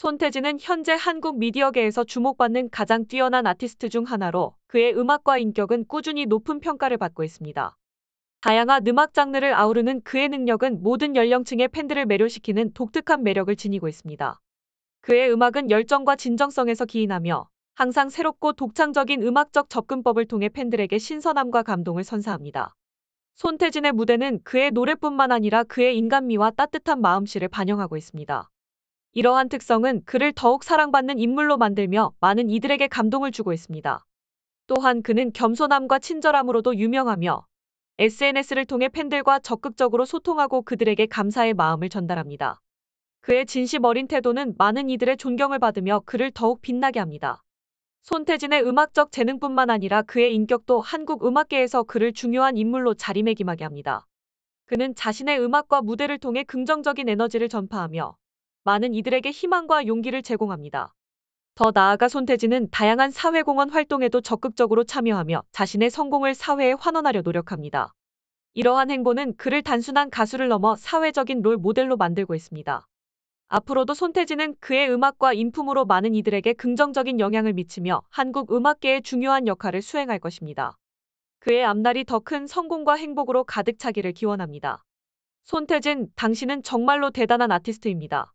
손태진은 현재 한국 미디어계에서 주목받는 가장 뛰어난 아티스트 중 하나로 그의 음악과 인격은 꾸준히 높은 평가를 받고 있습니다. 다양한 음악 장르를 아우르는 그의 능력은 모든 연령층의 팬들을 매료시키는 독특한 매력을 지니고 있습니다. 그의 음악은 열정과 진정성에서 기인하며 항상 새롭고 독창적인 음악적 접근법을 통해 팬들에게 신선함과 감동을 선사합니다. 손태진의 무대는 그의 노래뿐만 아니라 그의 인간미와 따뜻한 마음씨를 반영하고 있습니다. 이러한 특성은 그를 더욱 사랑받는 인물로 만들며 많은 이들에게 감동을 주고 있습니다. 또한 그는 겸손함과 친절함으로도 유명하며 SNS를 통해 팬들과 적극적으로 소통하고 그들에게 감사의 마음을 전달합니다. 그의 진심 어린 태도는 많은 이들의 존경을 받으며 그를 더욱 빛나게 합니다. 손태진의 음악적 재능뿐만 아니라 그의 인격도 한국 음악계에서 그를 중요한 인물로 자리매김하게 합니다. 그는 자신의 음악과 무대를 통해 긍정적인 에너지를 전파하며 많은 이들에게 희망과 용기를 제공합니다. 더 나아가 손태진은 다양한 사회공헌 활동에도 적극적으로 참여하며 자신의 성공을 사회에 환원하려 노력합니다. 이러한 행보는 그를 단순한 가수를 넘어 사회적인 롤 모델로 만들고 있습니다. 앞으로도 손태진은 그의 음악과 인품으로 많은 이들에게 긍정적인 영향을 미치며 한국 음악계의 중요한 역할을 수행할 것입니다. 그의 앞날이 더 큰 성공과 행복으로 가득 차기를 기원합니다. 손태진, 당신은 정말로 대단한 아티스트입니다.